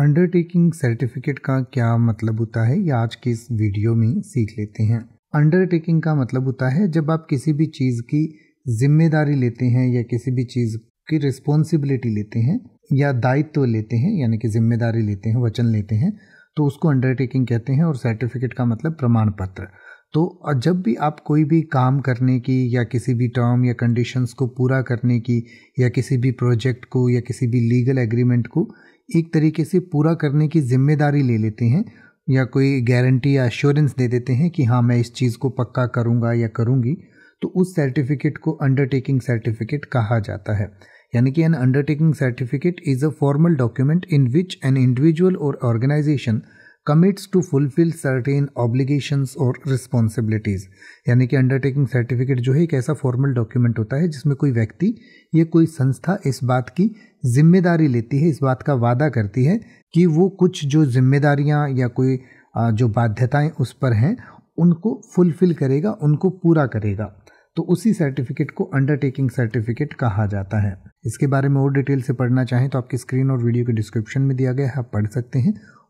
undertaking certificate का क्या मतलब होता है ये आज के इस वीडियो में सीख लेते हैं अंडरटेकिंग का मतलब होता है जब आप किसी भी चीज़ की जिम्मेदारी लेते हैं या किसी भी चीज़ की रिस्पॉन्सिबिलिटी लेते हैं या दायित्व लेते हैं यानी कि जिम्मेदारी लेते हैं वचन लेते हैं तो उसको अंडरटेकिंग कहते हैं और सर्टिफिकेट का मतलब प्रमाण पत्र तो जब भी आप कोई भी काम करने की या किसी भी टर्म या कंडीशंस को पूरा करने की या किसी भी प्रोजेक्ट को या किसी भी लीगल एग्रीमेंट को एक तरीके से पूरा करने की जिम्मेदारी ले लेते हैं या कोई गारंटी या अश्योरेंस दे देते हैं कि हाँ मैं इस चीज़ को पक्का करूँगा या करूँगी तो उस सर्टिफिकेट को अंडरटेकिंग सर्टिफिकेट कहा जाता है यानी कि an undertaking certificate is a formal document in which an individual और organization commits to fulfil certain obligation और रिस्पॉन्सिबिलिटीज यानी कि अंडरटेकिंग सर्टिफिकेट जो है एक ऐसा फॉर्मल डॉक्यूमेंट होता है जिसमें कोई व्यक्ति या कोई संस्था इस बात की जिम्मेदारी लेती है इस बात का वादा करती है कि वो कुछ जो ज़िम्मेदारियाँ या कोई जो बाध्यताएँ उस पर हैं उनको फुलफिल करेगा उनको पूरा करेगा तो उसी सर्टिफिकेट को अंडरटेकिंग सर्टिफिकेट कहा जाता है इसके बारे में और डिटेल से पढ़ना चाहें तो आपकी स्क्रीन और वीडियो के डिस्क्रिप्शन में दिया गया है आप पढ़ सकते हैं